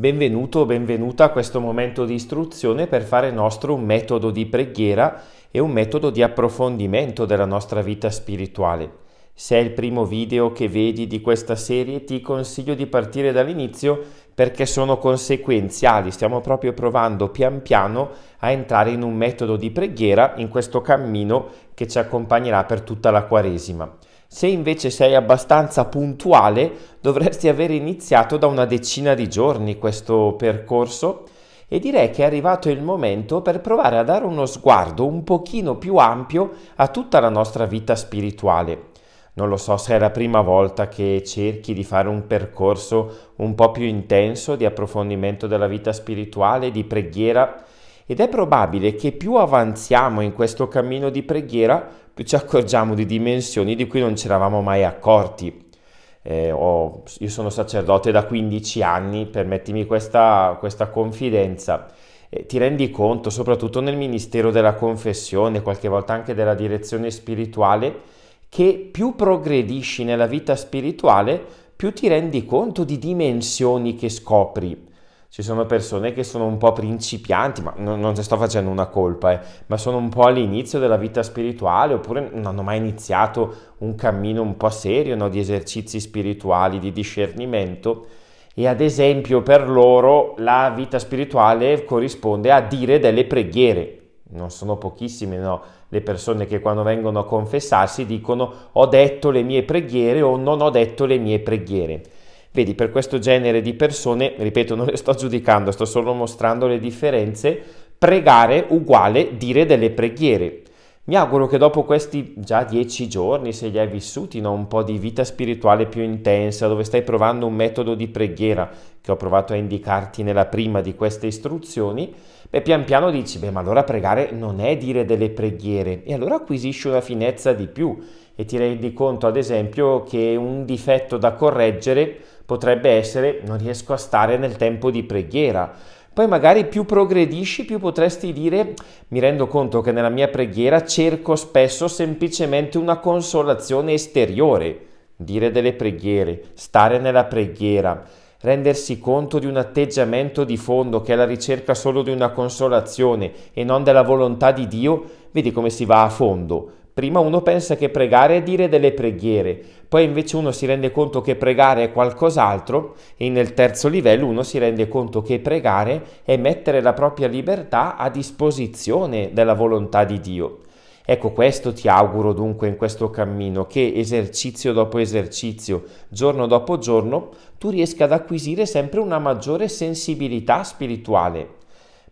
Benvenuto, o benvenuta a questo momento di istruzione per fare nostro un metodo di preghiera e un metodo di approfondimento della nostra vita spirituale. Se è il primo video che vedi di questa serie ti consiglio di partire dall'inizio perché sono conseguenziali, stiamo proprio provando pian piano a entrare in un metodo di preghiera in questo cammino che ci accompagnerà per tutta la Quaresima. Se invece sei abbastanza puntuale, dovresti aver iniziato da una decina di giorni questo percorso e direi che è arrivato il momento per provare a dare uno sguardo un pochino più ampio a tutta la nostra vita spirituale. Non lo so se è la prima volta che cerchi di fare un percorso un po' più intenso di approfondimento della vita spirituale, di preghiera, ed è probabile che più avanziamo in questo cammino di preghiera, più ci accorgiamo di dimensioni di cui non ci eravamo mai accorti. Eh, oh, io sono sacerdote da 15 anni, permettimi questa, questa confidenza. Eh, ti rendi conto, soprattutto nel ministero della confessione, qualche volta anche della direzione spirituale, che più progredisci nella vita spirituale, più ti rendi conto di dimensioni che scopri ci sono persone che sono un po' principianti, ma non, non sto facendo una colpa, eh, ma sono un po' all'inizio della vita spirituale oppure non hanno mai iniziato un cammino un po' serio no, di esercizi spirituali, di discernimento e ad esempio per loro la vita spirituale corrisponde a dire delle preghiere. Non sono pochissime no, le persone che quando vengono a confessarsi dicono ho detto le mie preghiere o non ho detto le mie preghiere. Vedi, per questo genere di persone, ripeto, non le sto giudicando, sto solo mostrando le differenze, pregare uguale dire delle preghiere. Mi auguro che dopo questi già dieci giorni, se li hai vissuti, no? un po' di vita spirituale più intensa, dove stai provando un metodo di preghiera che ho provato a indicarti nella prima di queste istruzioni, beh, pian piano dici, beh, ma allora pregare non è dire delle preghiere, e allora acquisisci una finezza di più e ti rendi conto, ad esempio, che un difetto da correggere potrebbe essere non riesco a stare nel tempo di preghiera poi magari più progredisci, più potresti dire, mi rendo conto che nella mia preghiera cerco spesso semplicemente una consolazione esteriore, dire delle preghiere, stare nella preghiera, rendersi conto di un atteggiamento di fondo che è la ricerca solo di una consolazione e non della volontà di Dio, vedi come si va a fondo. Prima uno pensa che pregare è dire delle preghiere, poi invece uno si rende conto che pregare è qualcos'altro e nel terzo livello uno si rende conto che pregare è mettere la propria libertà a disposizione della volontà di Dio. Ecco questo ti auguro dunque in questo cammino, che esercizio dopo esercizio, giorno dopo giorno, tu riesca ad acquisire sempre una maggiore sensibilità spirituale.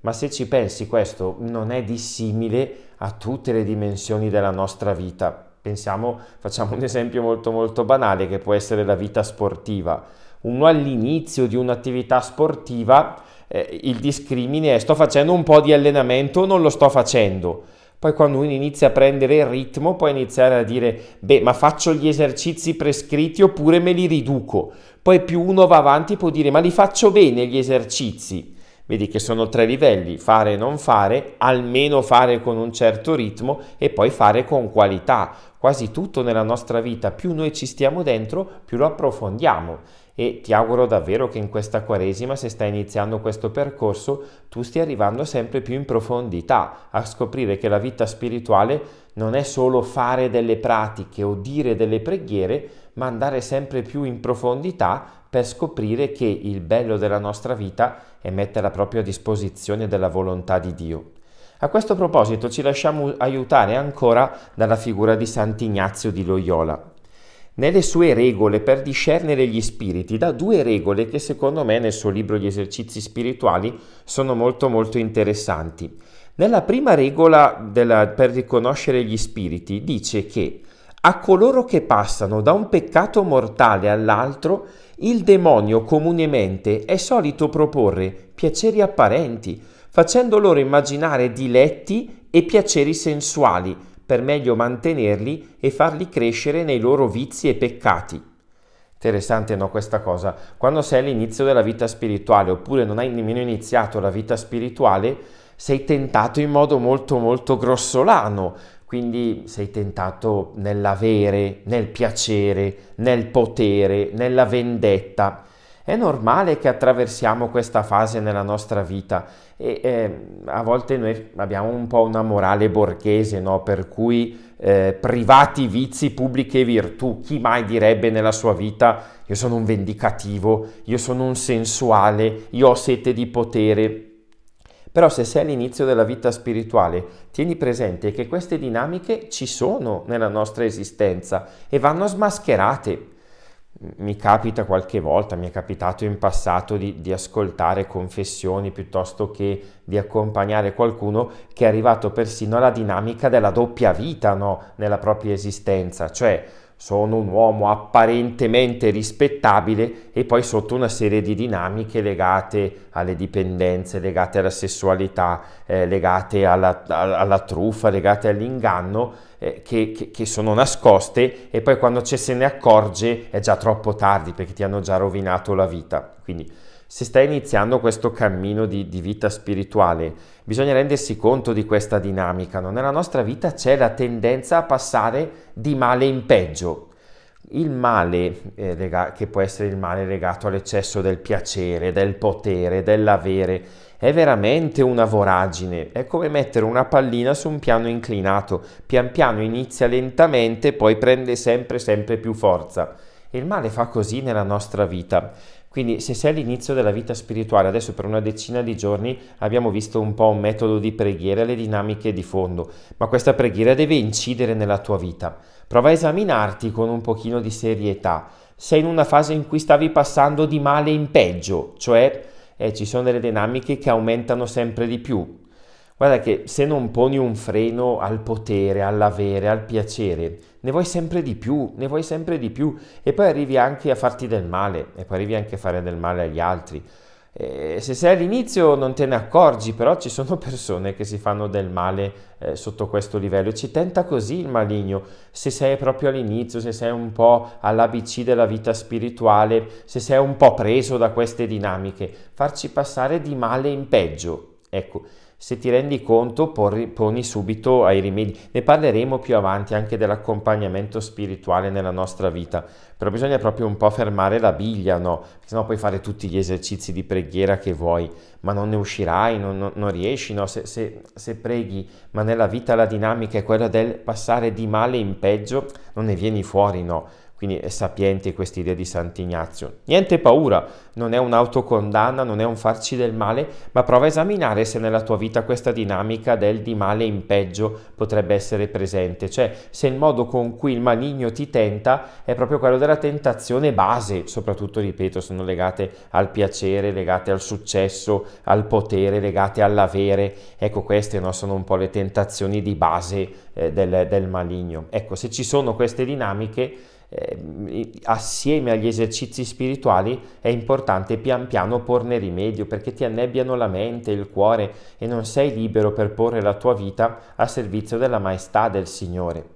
Ma se ci pensi questo non è dissimile a tutte le dimensioni della nostra vita. Pensiamo, facciamo un esempio molto molto banale che può essere la vita sportiva. Uno all'inizio di un'attività sportiva eh, il discrimine è sto facendo un po' di allenamento o non lo sto facendo. Poi quando uno inizia a prendere il ritmo può iniziare a dire, beh, ma faccio gli esercizi prescritti oppure me li riduco. Poi più uno va avanti può dire, ma li faccio bene gli esercizi. Vedi che sono tre livelli, fare e non fare, almeno fare con un certo ritmo e poi fare con qualità quasi tutto nella nostra vita, più noi ci stiamo dentro, più lo approfondiamo. E ti auguro davvero che in questa Quaresima, se stai iniziando questo percorso, tu stia arrivando sempre più in profondità, a scoprire che la vita spirituale non è solo fare delle pratiche o dire delle preghiere, ma andare sempre più in profondità per scoprire che il bello della nostra vita è metterla proprio a disposizione della volontà di Dio. A questo proposito ci lasciamo aiutare ancora dalla figura di Sant'Ignazio di Loyola. Nelle sue regole per discernere gli spiriti dà due regole che secondo me nel suo libro Gli esercizi spirituali sono molto molto interessanti. Nella prima regola della, per riconoscere gli spiriti dice che a coloro che passano da un peccato mortale all'altro, il demonio comunemente è solito proporre piaceri apparenti, facendo loro immaginare diletti e piaceri sensuali per meglio mantenerli e farli crescere nei loro vizi e peccati. Interessante no questa cosa. Quando sei all'inizio della vita spirituale oppure non hai nemmeno iniziato la vita spirituale, sei tentato in modo molto molto grossolano, quindi sei tentato nell'avere, nel piacere, nel potere, nella vendetta. È normale che attraversiamo questa fase nella nostra vita e eh, a volte noi abbiamo un po' una morale borghese, no? per cui eh, privati vizi, pubbliche virtù. Chi mai direbbe nella sua vita io sono un vendicativo, io sono un sensuale, io ho sete di potere? Però se sei all'inizio della vita spirituale, tieni presente che queste dinamiche ci sono nella nostra esistenza e vanno smascherate mi capita qualche volta, mi è capitato in passato di, di, ascoltare confessioni piuttosto che di accompagnare qualcuno che è arrivato persino alla dinamica della doppia vita no? nella propria esistenza, cioè sono un uomo apparentemente rispettabile e poi sotto una serie di dinamiche legate alle dipendenze, legate alla sessualità, eh, legate alla, alla, alla truffa, legate all'inganno eh, che, che, che, sono nascoste e poi quando ce se ne accorge è già troppo tardi perché ti hanno già rovinato la vita. Quindi se stai iniziando questo cammino di, di vita spirituale bisogna rendersi conto di questa dinamica. No? Nella nostra vita c'è la tendenza a passare di male in peggio. Il male eh, lega- che può essere il male legato all'eccesso del piacere, del potere, dell'avere, è veramente una voragine, è come mettere una pallina su un piano inclinato, pian piano inizia lentamente, poi prende sempre sempre più forza. il male fa così nella nostra vita. Quindi se sei all'inizio della vita spirituale, adesso per una decina di giorni abbiamo visto un po' un metodo di preghiera le dinamiche di fondo, ma questa preghiera deve incidere nella tua vita. Prova a esaminarti con un pochino di serietà. Sei in una fase in cui stavi passando di male in peggio, cioè eh, ci sono delle dinamiche che aumentano sempre di più. Guarda che se non poni un freno al potere, all'avere, al piacere, ne vuoi sempre di più, ne vuoi sempre di più e poi arrivi anche a farti del male e poi arrivi anche a fare del male agli altri. Eh, se sei all'inizio non te ne accorgi, però ci sono persone che si fanno del male eh, sotto questo livello. Ci tenta così il maligno. Se sei proprio all'inizio, se sei un po' all'ABC della vita spirituale, se sei un po' preso da queste dinamiche, farci passare di male in peggio. Ecco, se ti rendi conto poni subito ai rimedi. Ne parleremo più avanti anche dell'accompagnamento spirituale nella nostra vita, però bisogna proprio un po' fermare la biglia, no? Perché sennò puoi fare tutti gli esercizi di preghiera che vuoi, ma non ne uscirai, non, non, non riesci, no? Se, se, se preghi, ma nella vita la dinamica è quella del passare di male in peggio, non ne vieni fuori, no? Quindi è sapiente questa idea di Sant'Ignazio. Niente paura, non è un'autocondanna, non è un farci del male, ma prova a esaminare se nella tua vita questa dinamica del di male in peggio potrebbe essere presente, cioè se il modo con cui il maligno ti tenta è proprio quello della tentazione base, soprattutto, ripeto, sono legate al piacere, legate al successo, al potere, legate all'avere. Ecco, queste no, sono un po' le tentazioni di base eh, del, del maligno. Ecco, se ci sono queste dinamiche eh, assieme agli esercizi spirituali è importante pian piano porne rimedio perché ti annebbiano la mente, il cuore e non sei libero per porre la tua vita a servizio della maestà del Signore.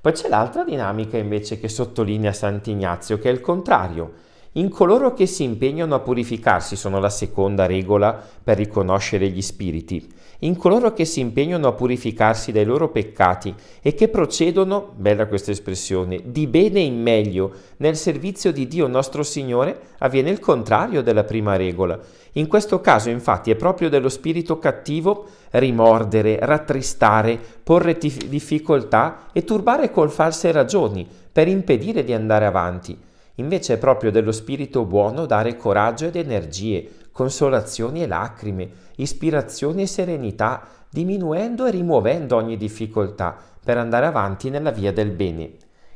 Poi c'è l'altra dinamica invece che sottolinea Sant'Ignazio, che è il contrario in coloro che si impegnano a purificarsi sono la seconda regola per riconoscere gli spiriti. In coloro che si impegnano a purificarsi dai loro peccati e che procedono, bella questa espressione, di bene in meglio nel servizio di Dio nostro Signore, avviene il contrario della prima regola. In questo caso infatti è proprio dello spirito cattivo rimordere, rattristare, porre difficoltà e turbare con false ragioni per impedire di andare avanti. Invece è proprio dello spirito buono dare coraggio ed energie, consolazioni e lacrime, ispirazioni e serenità, diminuendo e rimuovendo ogni difficoltà per andare avanti nella via del bene.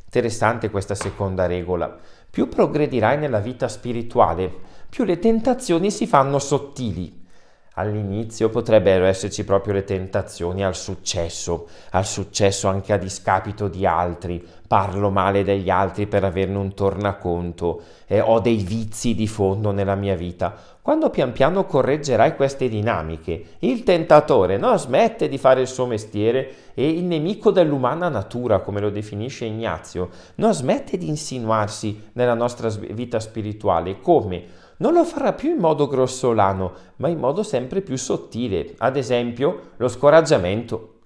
Interessante questa seconda regola. Più progredirai nella vita spirituale, più le tentazioni si fanno sottili. All'inizio potrebbero esserci proprio le tentazioni al successo, al successo anche a discapito di altri, parlo male degli altri per averne un tornaconto, eh, ho dei vizi di fondo nella mia vita. Quando pian piano correggerai queste dinamiche, il tentatore no, smette di fare il suo mestiere e il nemico dell'umana natura, come lo definisce Ignazio, non smette di insinuarsi nella nostra vita spirituale. Come? non lo farà più in modo grossolano, ma in modo sempre più sottile, ad esempio lo scoraggiamento.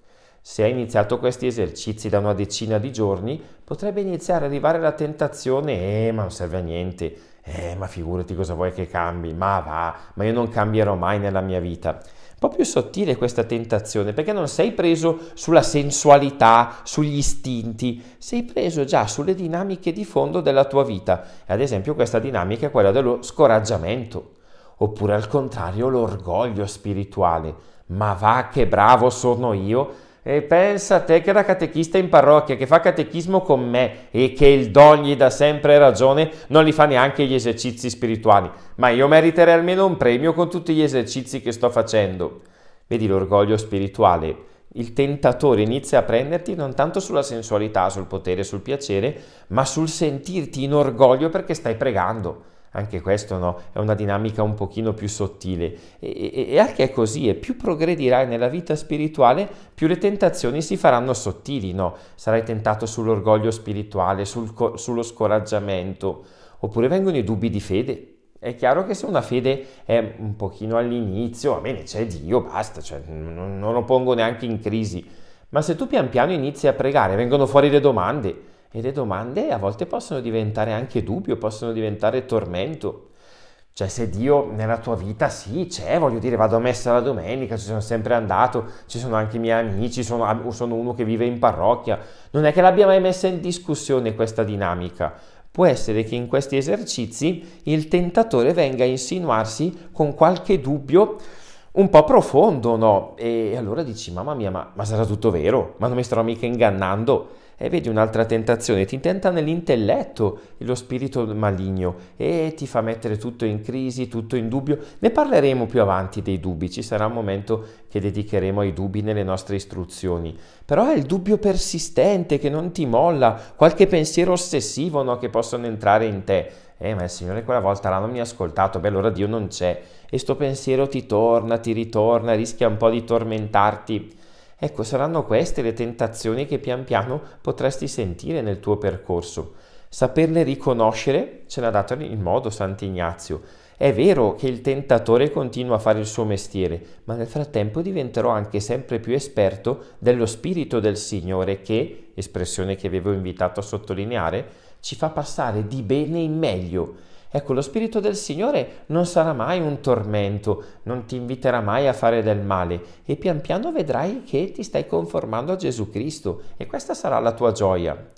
Se hai iniziato questi esercizi da una decina di giorni, potrebbe iniziare ad arrivare la tentazione, eh ma non serve a niente, eh ma figurati cosa vuoi che cambi, ma va, ma io non cambierò mai nella mia vita. Un po' più sottile questa tentazione, perché non sei preso sulla sensualità, sugli istinti, sei preso già sulle dinamiche di fondo della tua vita. E ad esempio questa dinamica è quella dello scoraggiamento, oppure al contrario l'orgoglio spirituale. Ma va che bravo sono io! E pensa a te che era catechista in parrocchia, che fa catechismo con me e che il don gli dà sempre ragione, non li fa neanche gli esercizi spirituali. Ma io meriterei almeno un premio con tutti gli esercizi che sto facendo. Vedi l'orgoglio spirituale. Il tentatore inizia a prenderti non tanto sulla sensualità, sul potere, sul piacere, ma sul sentirti in orgoglio perché stai pregando anche questo no? è una dinamica un pochino più sottile. E, e, e anche è così, e più progredirai nella vita spirituale, più le tentazioni si faranno sottili, no? Sarai tentato sull'orgoglio spirituale, sul, sullo scoraggiamento, oppure vengono i dubbi di fede, è chiaro che se una fede è un pochino all'inizio, va bene, c'è Dio, basta, cioè, non, non lo pongo neanche in crisi. Ma se tu pian piano inizi a pregare, vengono fuori le domande, e le domande a volte possono diventare anche dubbio, possono diventare tormento. Cioè se Dio nella tua vita sì c'è, voglio dire vado a messa la domenica, ci sono sempre andato, ci sono anche i miei amici, sono, sono uno che vive in parrocchia, non è che l'abbia mai messa in discussione questa dinamica, può essere che in questi esercizi il tentatore venga a insinuarsi con qualche dubbio un po' profondo, no? E allora dici, mamma mia, ma, ma sarà tutto vero? Ma non mi starò mica ingannando? E vedi un'altra tentazione, ti tenta nell'intelletto lo spirito maligno e ti fa mettere tutto in crisi, tutto in dubbio. Ne parleremo più avanti dei dubbi, ci sarà un momento che dedicheremo ai dubbi nelle nostre istruzioni. Però è il dubbio persistente che non ti molla, qualche pensiero ossessivo no, che possono entrare in te. Eh, ma il Signore quella volta là non mi ha ascoltato, beh, allora Dio non c'è. E sto pensiero ti torna, ti ritorna, rischia un po' di tormentarti. Ecco, saranno queste le tentazioni che pian piano potresti sentire nel tuo percorso. Saperle riconoscere ce l'ha dato in modo Sant'Ignazio. È vero che il tentatore continua a fare il suo mestiere, ma nel frattempo diventerò anche sempre più esperto dello spirito del Signore che, espressione che avevo invitato a sottolineare, ci fa passare di bene in meglio Ecco, lo Spirito del Signore non sarà mai un tormento, non ti inviterà mai a fare del male e pian piano vedrai che ti stai conformando a Gesù Cristo e questa sarà la tua gioia.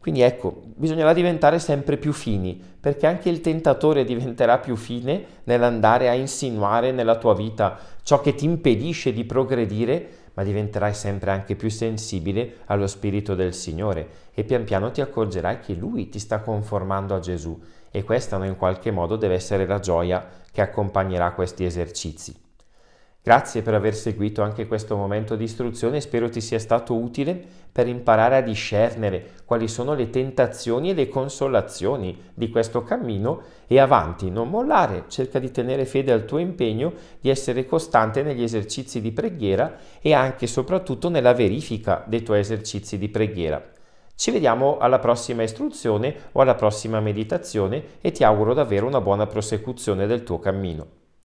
Quindi ecco, bisognerà diventare sempre più fini, perché anche il tentatore diventerà più fine nell'andare a insinuare nella tua vita ciò che ti impedisce di progredire, ma diventerai sempre anche più sensibile allo Spirito del Signore e pian piano ti accorgerai che Lui ti sta conformando a Gesù e questa in qualche modo deve essere la gioia che accompagnerà questi esercizi. Grazie per aver seguito anche questo momento di istruzione spero ti sia stato utile per imparare a discernere quali sono le tentazioni e le consolazioni di questo cammino e avanti, non mollare, cerca di tenere fede al tuo impegno, di essere costante negli esercizi di preghiera e anche e soprattutto nella verifica dei tuoi esercizi di preghiera. Ci vediamo alla prossima istruzione o alla prossima meditazione e ti auguro davvero una buona prosecuzione del tuo cammino.